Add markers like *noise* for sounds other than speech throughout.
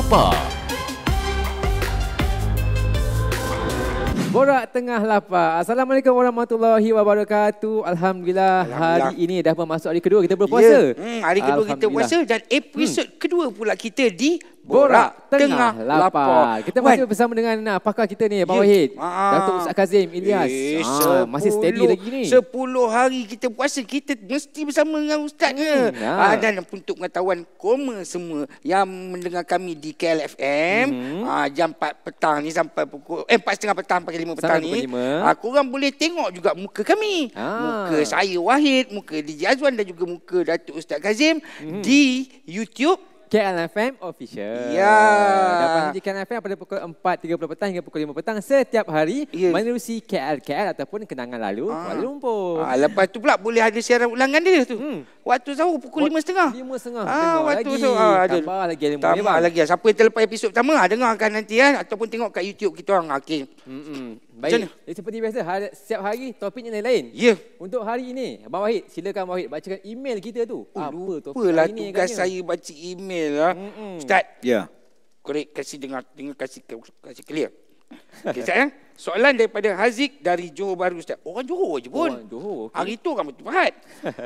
Lapa. Borak tengah lapar. Assalamualaikum warahmatullahi wabarakatuh. Alhamdulillah, Alhamdulillah. hari ini dah masuk hari kedua kita berpuasa. Ya. Hmm, hari kedua kita berpuasa dan episod hmm. kedua pula kita di Borak Tengah Lapar. Kita masih bersama dengan uh, pakar kita ni, Bawah ya. Hid. Ah. Datuk Ustaz Kazim, Ilyas. Eh, ah, masih steady lagi ni. Sepuluh hari kita puasa, kita mesti bersama dengan Ustaz hmm, ah, ni. dan untuk pengetahuan koma semua yang mendengar kami di KLFM, hmm. jam 4 petang ni sampai pukul, eh setengah petang, 4.5 petang sampai ni. korang boleh tengok juga muka kami. Muka saya, Wahid, muka DJ Azwan dan juga muka Datuk Ustaz Kazim hmm. di YouTube KLFM official. Ya. Dapat di KLFM pada pukul 4.30 petang hingga pukul 5 petang setiap hari yes. Ya. menerusi KL-KL ataupun kenangan lalu ah. Kuala Lumpur. Ah, lepas tu pula boleh ada siaran ulangan dia tu. Hmm. Waktu sahur pukul 5.30. 5.30. Ah, waktu tu. Ah, Tambah lagi. Ada tambah lagi. Siapa yang terlepas episod pertama, ah, dengarkan nanti ya. Ataupun tengok kat YouTube kita orang. Okay. Ah, hmm. hmm. Baik. Jadi seperti biasa, hari, setiap hari topiknya lain-lain. Ya. Yeah. Untuk hari ini, Abang Wahid, silakan Abang Wahid bacakan email kita tu. Oh, Apa lupa topik lah hari ini tugas katanya. saya baca email lah. Mm-mm. Ustaz. Ya. Yeah. Korek kasi dengar, dengar kasi, kasi clear. Okay, Ustaz, eh. soalan daripada Haziq dari Johor baru. Ustaz. Orang Johor je pun. Orang Johor, okay. Hari itu kamu cepat.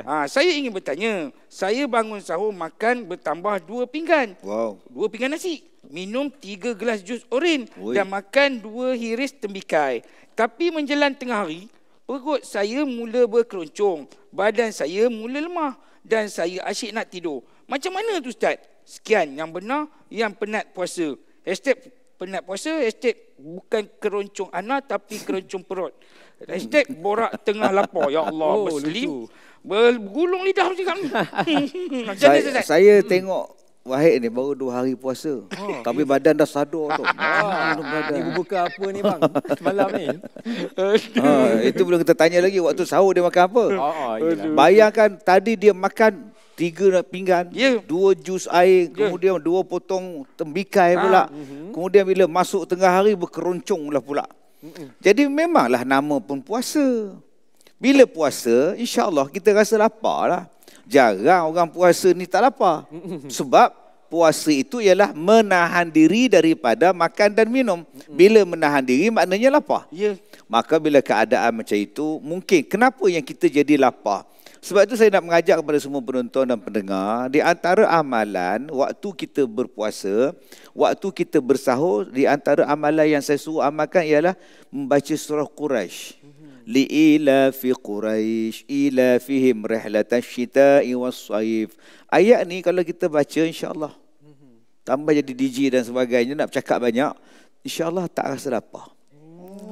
ha, saya ingin bertanya, saya bangun sahur makan bertambah dua pinggan. Wow. Dua pinggan nasi minum tiga gelas jus orin dan makan dua hiris tembikai. Tapi menjelang tengah hari, perut saya mula berkeroncong, badan saya mula lemah dan saya asyik nak tidur. Macam mana tu Ustaz? Sekian yang benar, yang penat puasa. Hashtag penat puasa, hashtag bukan keroncong anak tapi keroncong perut. Hashtag borak tengah lapar. Ya Allah, oh, berselim. Bergulung lidah *laughs* macam kan? saya tengok Wahid ni baru dua hari puasa. Oh, tapi ini. badan dah sadar tu. *laughs* Ah, ini buka apa ni bang? Malam ni? ha, *laughs* itu belum kita tanya lagi. Waktu sahur dia makan apa? Oh, oh, Bayangkan tadi dia makan tiga pinggan, yeah. dua jus air, ya. kemudian dua potong tembikai ah, pula. Ah. Kemudian bila masuk tengah hari berkeroncong lah pula. Mm-mm. Jadi memanglah nama pun puasa. Bila puasa, insyaAllah kita rasa lapar lah jarang orang puasa ni tak lapar. Sebab puasa itu ialah menahan diri daripada makan dan minum. Bila menahan diri maknanya lapar. Ya. Maka bila keadaan macam itu mungkin kenapa yang kita jadi lapar? Sebab itu saya nak mengajak kepada semua penonton dan pendengar di antara amalan waktu kita berpuasa, waktu kita bersahur di antara amalan yang saya suruh amalkan ialah membaca surah Quraisy. Mm-hmm fi li'ilafi Quraisy ilafihim rihlatan syita'i was-saif. Ayat ni kalau kita baca insya-Allah tambah jadi DJ dan sebagainya nak bercakap banyak insya-Allah tak rasa apa.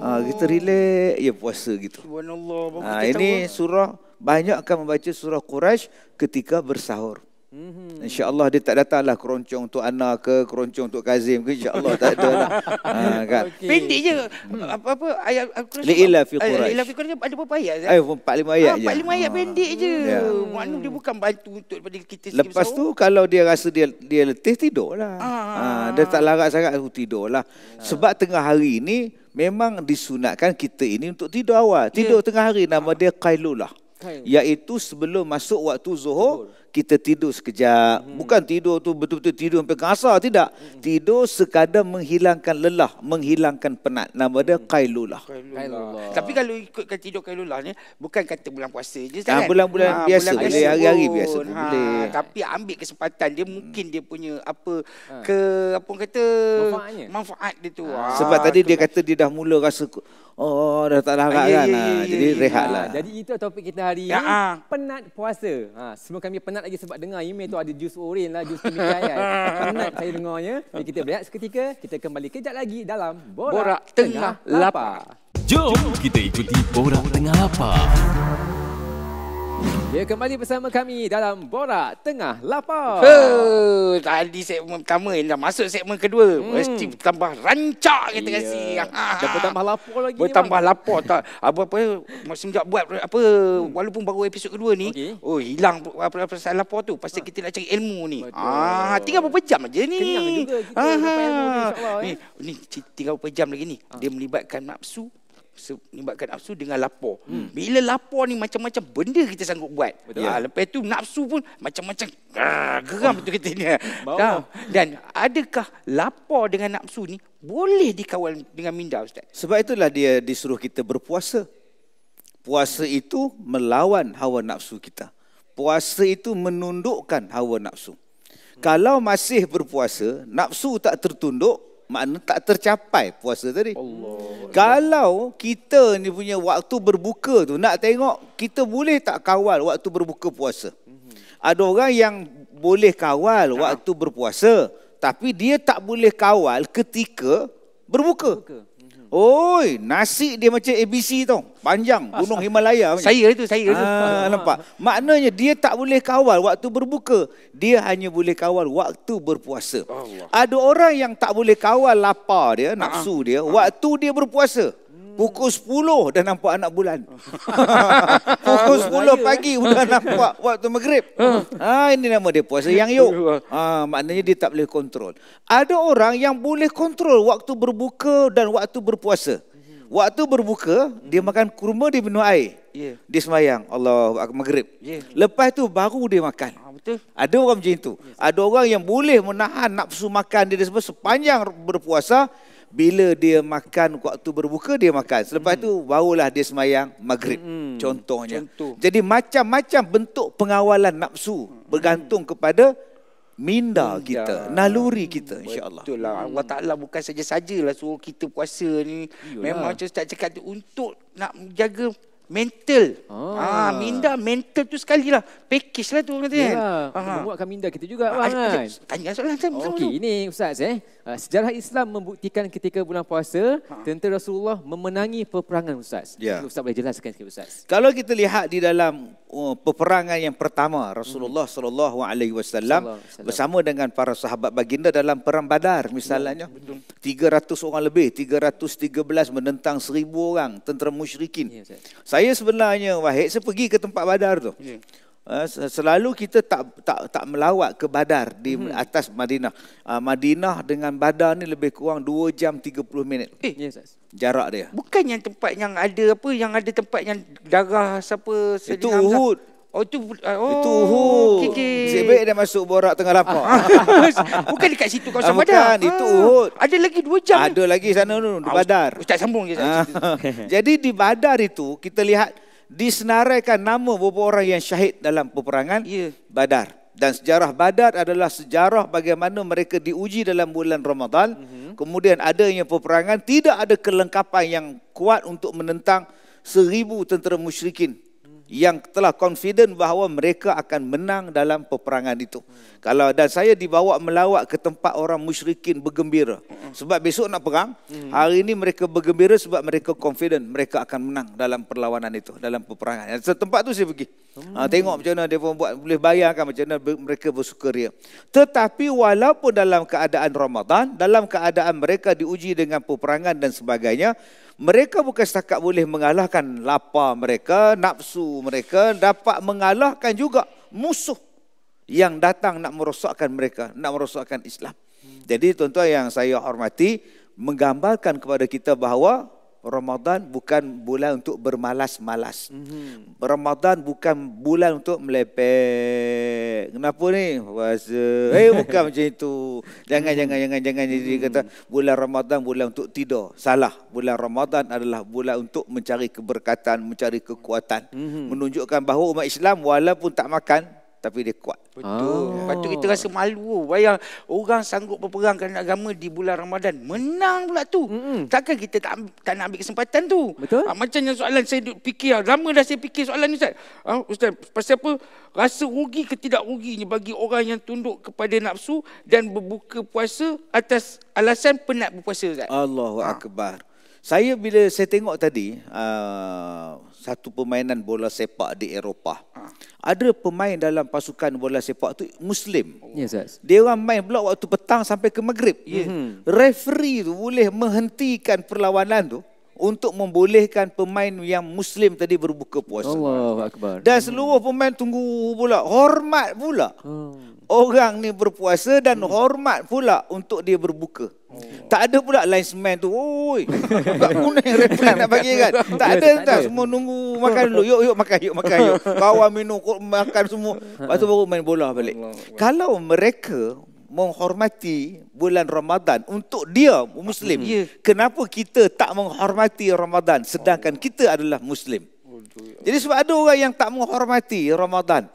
Ha, kita relax ya puasa gitu. Subhanallah. Ha, ini surah banyak akan membaca surah Quraisy ketika bersahur. Mm-hmm. InsyaAllah dia tak datang lah keroncong untuk Ana ke, keroncong untuk Kazim ke. InsyaAllah tak ada lah. *laughs* ha, kan? Okay. Pendek je. Apa-apa hmm. ayat Al-Quran. Li'ila fi ada berapa ayat? Ayat pun 4-5 ayat ha, ah, 4 je. 4-5 ayat ah. pendek ha. je. Yeah. Maknum dia bukan bantu untuk daripada kita sikit. Lepas tu kalau dia rasa dia dia letih, tidurlah. Ha. ha. Dia tak larat sangat, tidurlah. Ha. Sebab tengah hari ni memang disunatkan kita ini untuk tidur awal. Tidur yeah. tengah hari nama dia Qailullah. Iaitu sebelum masuk waktu zuhur kita tidur sekejap. Hmm. Bukan tidur tu betul-betul tidur sampai kasar. Tidak. Hmm. Tidur sekadar menghilangkan lelah. Menghilangkan penat. Nama dia hmm. Kailullah. Tapi kalau ikutkan tidur Kailullah ni, bukan kata bulan puasa je kan? Bulan-bulan ha, biasa. Hari-hari biasa pun ah, ha, Tapi ambil kesempatan dia hmm. mungkin dia punya apa ha. ke apa kata manfaatnya. manfaat dia tu. Ha, Sebab tadi dia kata dia dah mula rasa Oh, dah tak larat ya, kan. Ya, ya, jadi rehatlah. jadi itu topik kita hari ini. Penat puasa. semua kami penat penat lagi sebab dengar email tu ada jus oren lah, jus kemikaian. penat saya dengarnya. Jadi kita berehat seketika, kita kembali kejap lagi dalam Borak, Borak Tengah, Tengah Lapar. Lapa. Jom kita ikuti Borak Tengah lapa. Ya, kembali bersama kami dalam Borak Tengah Lapar. Oh, tadi segmen pertama yang dah masuk segmen kedua. Hmm. Mesti bertambah rancak kita yeah. kasi. Ha, Dah bertambah lapar lagi. Bertambah ni, lapar tak. Apa apa masih nak buat apa hmm. walaupun baru episod kedua ni. Okay. Oh, hilang apa apa pasal lapar tu. Pasal ha. kita nak cari ilmu ni. Ah, tinggal berapa jam aja ni. Kenyang juga kita ah. ni eh. ni tinggal berapa jam lagi ni. Ha. Dia melibatkan nafsu, menyebabkan nafsu dengan lapar. Hmm. Bila lapar ni macam-macam benda kita sanggup buat. Betul. Ha, lepas tu nafsu pun macam-macam geram betul oh. kita ni. Ha, *laughs* dan adakah lapar dengan nafsu ni boleh dikawal dengan minda ustaz? Sebab itulah dia disuruh kita berpuasa. Puasa itu melawan hawa nafsu kita. Puasa itu menundukkan hawa nafsu. Hmm. Kalau masih berpuasa, nafsu tak tertunduk, Maknanya tak tercapai puasa tadi. Allah. Kalau kita ni punya waktu berbuka tu nak tengok kita boleh tak kawal waktu berbuka puasa. Mhm. Ada orang yang boleh kawal waktu berpuasa tapi dia tak boleh kawal ketika berbuka. berbuka. Oi, nasi dia macam ABC tau. Panjang, gunung *laughs* Himalaya. Saya itu, saya itu. Ah, *laughs* nampak? Maknanya dia tak boleh kawal waktu berbuka. Dia hanya boleh kawal waktu berpuasa. Allah. Ada orang yang tak boleh kawal lapar dia, ah, ah. nafsu dia, ah. waktu dia berpuasa. Pukul 10 dah nampak anak bulan. *laughs* Pukul 10 eh. pagi sudah nampak waktu maghrib. Hmm. Ha, ini nama dia puasa yang yuk. Ha, maknanya dia tak boleh kontrol. Ada orang yang boleh kontrol waktu berbuka dan waktu berpuasa. Waktu berbuka, dia hmm. makan kurma, dia minum air. Ya. Dia semayang. Allah maghrib. Ya. Lepas tu baru dia makan. Ah, Ada orang macam itu. Ada orang yang boleh menahan nafsu makan dia sepanjang berpuasa bila dia makan waktu berbuka dia makan selepas itu hmm. barulah dia semayang maghrib hmm. contohnya Contoh. jadi macam-macam bentuk pengawalan nafsu hmm. bergantung kepada minda hmm. kita naluri kita hmm. insyaallah betul lah Allah hmm. Taala bukan saja-sajalah suruh kita puasa ni Yalah. memang macam ustaz cakap untuk nak jaga mental. Ah. ah, minda mental tu sekali lah. Package lah tu kata yeah. kan. Ah. minda kita juga ah, Kan? Tanya soalan saya. Oh, Okey, ini Ustaz eh. Ah, sejarah Islam membuktikan ketika bulan puasa, ha. tentera Rasulullah memenangi peperangan Ustaz. Yeah. Ustaz boleh jelaskan sikit Ustaz. Kalau kita lihat di dalam Oh, peperangan yang pertama Rasulullah hmm. sallallahu alaihi wasallam bersama dengan para sahabat baginda dalam perang Badar misalnya Betul. 300 orang lebih 313 menentang 1000 orang tentera musyrikin. Ya, saya sebenarnya wahai saya pergi ke tempat Badar tu. Ya. Eh, selalu kita tak tak tak melawat ke Badar di mhm. atas Madinah. Ah, Madinah dengan Badar ni lebih kurang 2 jam 30 minit. Eh, yes, Jarak dia. Bukan yang tempat yang ada apa yang ada tempat yang darah siapa Itu Uhud. Oh itu ah, oh itu uh, okay, okay. dia masuk borak tengah lapar. Ah, *laughs* bukan dekat situ kau sama dah. Bukan itu Uhud. Ada lagi dua jam. Ada lagi sana tu di Badar. Ustaz sambung je. *laughs* Jadi di Badar itu kita lihat disenaraikan nama beberapa orang yang syahid dalam peperangan yeah. Badar. Dan sejarah Badar adalah sejarah bagaimana mereka diuji dalam bulan Ramadan. Mm-hmm. Kemudian adanya peperangan, tidak ada kelengkapan yang kuat untuk menentang seribu tentera musyrikin yang telah confident bahawa mereka akan menang dalam peperangan itu. Hmm. Kalau dan saya dibawa melawat ke tempat orang musyrikin bergembira hmm. sebab besok nak perang. Hmm. Hari ini mereka bergembira sebab mereka confident mereka akan menang dalam perlawanan itu dalam peperangan. Dan tempat tu saya pergi. Hmm. Ha, tengok macam mana dia buat boleh bayangkan macam mana mereka bersukaria. Tetapi walaupun dalam keadaan Ramadan, dalam keadaan mereka diuji dengan peperangan dan sebagainya, mereka bukan setakat boleh mengalahkan lapar mereka, nafsu mereka, dapat mengalahkan juga musuh yang datang nak merosakkan mereka, nak merosakkan Islam. Jadi tuan-tuan yang saya hormati, menggambarkan kepada kita bahawa Ramadan bukan bulan untuk bermalas-malas. Mm-hmm. Ramadan bukan bulan untuk melepek. Kenapa ni? Puasa. Eh hey, bukan *laughs* macam itu. Jangan jangan jangan jangan jadi mm-hmm. kata hmm. bulan Ramadan bulan untuk tidur. Salah. Bulan Ramadan adalah bulan untuk mencari keberkatan, mencari kekuatan, mm-hmm. menunjukkan bahawa umat Islam walaupun tak makan, tapi dia kuat. Betul. Oh. Lepas kita rasa malu. Oh, bayang orang sanggup berperang kerana agama di bulan Ramadan. Menang pula tu. Mm-hmm. Takkan kita tak, tak nak ambil kesempatan tu. Betul. Ha, macam yang soalan saya fikir. Lama dah saya fikir soalan ni Ustaz. Ha, Ustaz, pasal apa? Rasa rugi ke tidak ruginya bagi orang yang tunduk kepada nafsu dan berbuka puasa atas alasan penat berpuasa Ustaz. Allahu ha. Akbar. Saya bila saya tengok tadi uh, satu permainan bola sepak di Eropah. Ah. Ada pemain dalam pasukan bola sepak tu muslim. Oh. Yes, yes. Dia orang main pula waktu petang sampai ke maghrib. Mm-hmm. mm-hmm. Referee tu boleh menghentikan perlawanan tu untuk membolehkan pemain yang muslim tadi berbuka puasa. Allahu akbar. Dan seluruh pemain tunggu pula, hormat pula. Oh Orang ni berpuasa dan hmm. hormat pula untuk dia berbuka. Tak ada pula linesman tu. Oi. *laughs* Tak kuning referee nak bagi kan. *laughs* Tak ada tak, tak ada. semua nunggu makan dulu. Yuk yuk makan yuk makan yuk. *laughs* bawa minum kot, makan semua. Lepas tu baru main bola balik. Kalau mereka menghormati bulan Ramadan untuk dia muslim. Ya. Kenapa kita tak menghormati Ramadan sedangkan oh. kita adalah muslim? Oh, Jadi sebab ada orang yang tak menghormati Ramadan.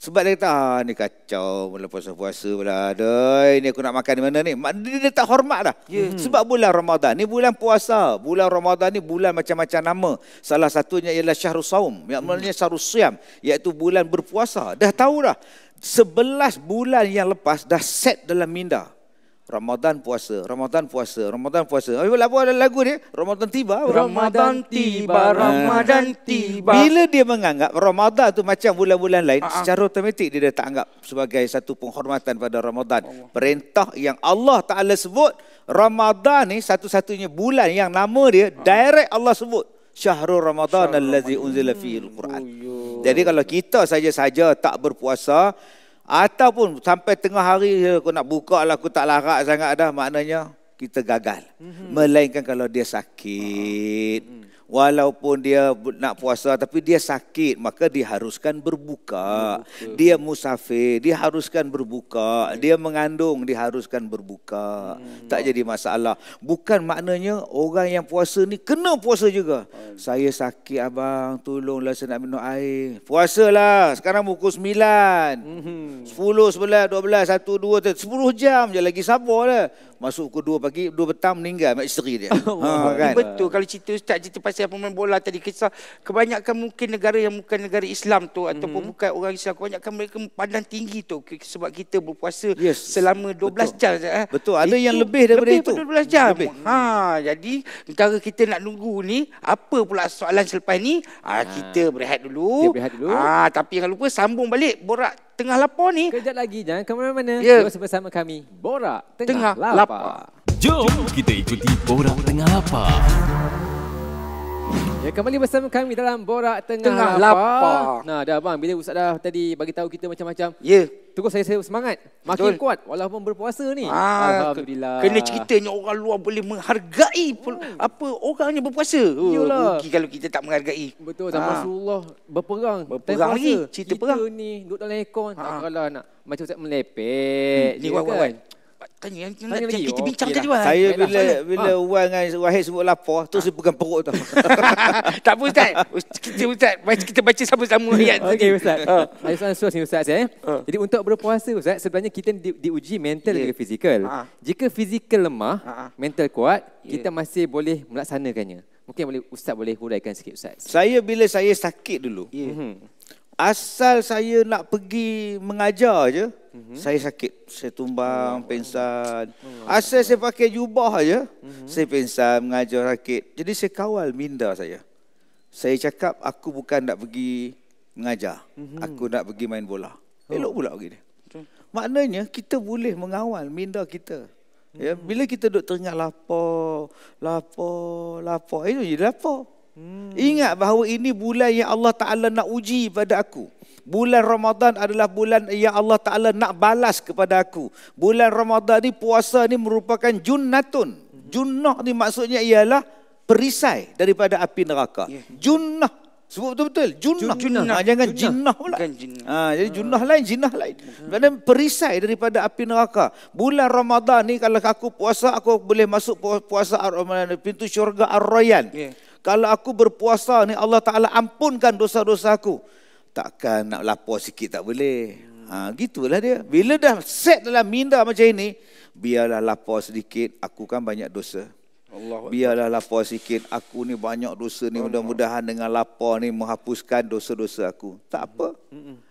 Sebab dia kata, ah, ni kacau, bila puasa-puasa pula. Aduh, ni aku nak makan di mana ni. Dia, dia tak hormat dah. Yeah. Hmm. Sebab bulan Ramadan ni bulan puasa. Bulan Ramadan ni bulan macam-macam nama. Salah satunya ialah Syahrul Saum. Yang hmm. maknanya hmm. Syahrul Siam. Iaitu bulan berpuasa. Dah tahu dah. Sebelas bulan yang lepas dah set dalam minda. Ramadan puasa, Ramadan puasa, Ramadan puasa. Apa lagu ada lagu ni, Ramadan tiba. Ramadan, tiba, Ramadan tiba, Bila dia menganggap Ramadan tu macam bulan-bulan lain, uh-huh. secara automatik dia dah tak anggap sebagai satu penghormatan pada Ramadan. Allah. Oh, oh. Perintah yang Allah Taala sebut, Ramadan ni satu-satunya bulan yang nama dia uh-huh. direct Allah sebut. Syahrul Ramadan allazi unzila fihi al-Quran. Oh, Jadi kalau kita saja-saja tak berpuasa, Ataupun sampai tengah hari aku nak buka lah, aku tak larak sangat dah. Maknanya kita gagal. Mhm. Melainkan kalau dia sakit. Uh-huh walaupun dia nak puasa tapi dia sakit maka diharuskan berbuka, hmm, berbuka. dia musafir diharuskan berbuka okay. dia mengandung diharuskan berbuka hmm. tak jadi masalah bukan maknanya orang yang puasa ni kena puasa juga hmm. saya sakit abang tolonglah saya nak minum air puasalah sekarang pukul 9 hmm. 10 11 12 1 2 10 jam je lagi sabarlah masuk pukul 2 pagi 2 petang meninggal mak isteri dia oh, *laughs* ha, kan? betul kalau cerita ustaz cerita pasal pasal pemain bola tadi kisah kebanyakan mungkin negara yang bukan negara Islam tu mhm. ataupun mm-hmm. bukan orang Islam kebanyakan mereka pandang tinggi tu sebab kita berpuasa yes. selama 12 betul. jam eh. betul ada itu, yang lebih daripada lebih itu lebih 12 jam lebih. ha jadi antara kita nak nunggu ni apa pula soalan selepas ni ha, ha. kita berehat dulu kita dulu ha tapi jangan lupa sambung balik borak tengah lapar ni kejap lagi jangan ke mana-mana yeah. terus bersama kami borak tengah, tengah lapar. lapar jom kita ikuti borak tengah lapar Ya, kembali bersama kami dalam Borak Tengah, Tengah Lapar. Nah, dah abang, bila Ustaz dah tadi bagi tahu kita macam-macam. Ya. Yeah. Terus saya saya semangat. Makin Betul. kuat walaupun berpuasa ni. Ah, Alhamdulillah. Kena ceritanya orang luar boleh menghargai oh. apa orangnya berpuasa. Oh, Yalah. Rugi kalau kita tak menghargai. Betul. Zaman ha. Ah. Rasulullah berperang. Berperang lagi. Cerita kita perang. ni duduk dalam ekor. Ha. Tak ah. kalah nak. Macam-macam melepek. Hmm, ni, wan, wan. Tanya yang Kita oh, bincang okay tadi lah. Wan. Lah. Saya bila lah, bila ha. Wan dengan Wahid sebut lapar, tu ha. saya pegang perut tu. *laughs* tak apa Ustaz. Kita Ustaz, kita baca sama-sama *laughs* ayat tadi. Okey Ustaz. Ha. Ah. Ada ah, soalan seterusnya Ustaz. Saya. Eh. Ha. Jadi untuk berpuasa Ustaz, sebenarnya kita di, diuji mental yeah. Ya. ke fizikal. Ha. Jika fizikal lemah, ha. mental kuat, yeah. kita masih boleh melaksanakannya. Mungkin boleh Ustaz boleh huraikan sikit Ustaz. Saya bila saya sakit dulu, yeah. Mhm. asal saya nak pergi mengajar je, hmm saya sakit. Saya tumbang, oh, pensan. Oh, Asal oh. saya pakai jubah saja, mm-hmm. saya pensan, mengajar rakit. Jadi saya kawal minda saya. Saya cakap, aku bukan nak pergi mengajar. Mm-hmm. Aku nak pergi main bola. Oh. Elok pula pergi dia. Maknanya, kita boleh mengawal minda kita. Ya, mm. bila kita duduk tengah lapar, lapar, lapar, itu je lapar. Hmm. Ingat bahawa ini bulan yang Allah Ta'ala nak uji pada aku bulan Ramadan adalah bulan yang Allah Ta'ala nak balas kepada aku. Bulan Ramadan ni puasa ni merupakan junnatun. Junnah ni maksudnya ialah perisai daripada api neraka. Ya. Junnah. Sebut betul-betul. Junnah. junnah. Ha, jangan jinnah pula. Bukan jinnah. Ha, jadi ha. junnah ha. lain, jinnah lain. Maksudnya perisai daripada api neraka. Bulan Ramadan ni kalau aku puasa, aku boleh masuk puasa pintu syurga Ar-Rayyan. Yeah. Kalau aku berpuasa ni Allah Ta'ala ampunkan dosa-dosa aku takkan nak lapor sikit tak boleh. Ha, gitulah dia. Bila dah set dalam minda macam ini, biarlah lapor sedikit, aku kan banyak dosa. Allah biarlah lapor sikit, aku ni banyak dosa ni, mudah-mudahan dengan lapor ni menghapuskan dosa-dosa aku. Tak apa.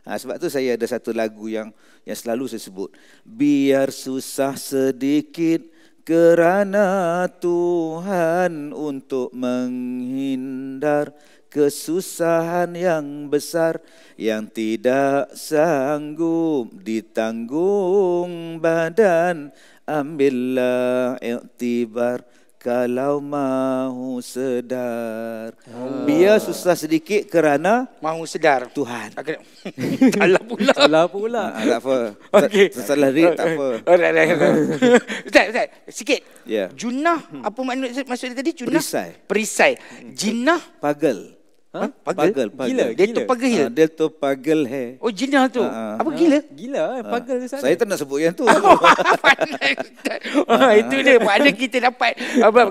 Ha, sebab tu saya ada satu lagu yang yang selalu saya sebut. Biar susah sedikit, kerana Tuhan untuk menghindar kesusahan yang besar yang tidak sanggup ditanggung badan ambillah iktibar kalau mahu sedar hmm. biar susah sedikit kerana mahu sedar Tuhan okay. *laughs* salah pula *laughs* salah pula ah, tak apa *laughs* okay. salah diri tak apa ustaz ustaz sikit yeah. junah apa maksud maksud tadi junah perisai, perisai. Hmm. jinah pagal Ha? Pagel? pagel? Gila, gila. Delta Pagel Hill. Ah, ha, Delta Pagel Hair. Oh, jina tu. Ha, ha. Apa gila? Gila, eh. Pagel ke Saya tak nak sebut yang tu. ha, *laughs* itu dia, mana kita dapat.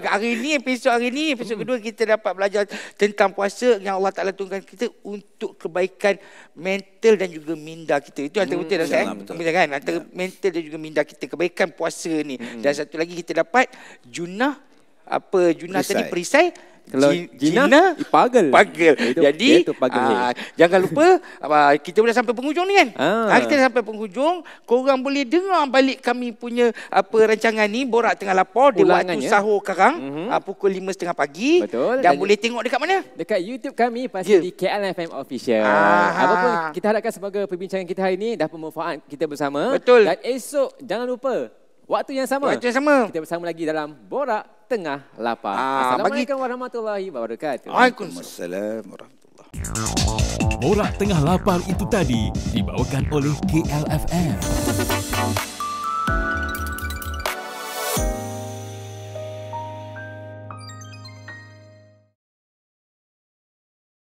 Hari ni, episod hari ni, episod kedua kita dapat belajar tentang puasa yang Allah Ta'ala tunjukkan kita untuk kebaikan mental dan juga minda kita. Itu antara hmm, betul, hmm, betul, betul kan? Antara ya. mental dan juga minda kita, kebaikan puasa ni. Hmm. Dan satu lagi kita dapat junah, apa junah perisai. tadi, perisai. Kalau Cina, Cina pagel. Pagel. Jadi itu pagel. Uh, ah, jangan lupa uh, kita boleh sampai penghujung ni kan. Ha. kita dah sampai penghujung, korang boleh dengar balik kami punya apa rancangan ni borak tengah lapor di waktu sahur sekarang uh-huh. Mhm. uh, pukul 5.30 pagi. Betul. Dan, dan boleh tengok dekat mana? Dekat YouTube kami pasti yeah. di KLFM official. Aha. Apa pun kita harapkan semoga perbincangan kita hari ini dah bermanfaat kita bersama. Betul. Dan esok jangan lupa Waktu yang sama. Waktu yang sama. Kita bersama lagi dalam Borak Tengah Lapar. Aa, ah, Assalamualaikum bagi... warahmatullahi wabarakatuh. Waalaikumsalam warahmatullahi wabarakatuh. Borak Tengah Lapar itu tadi dibawakan oleh KLFM.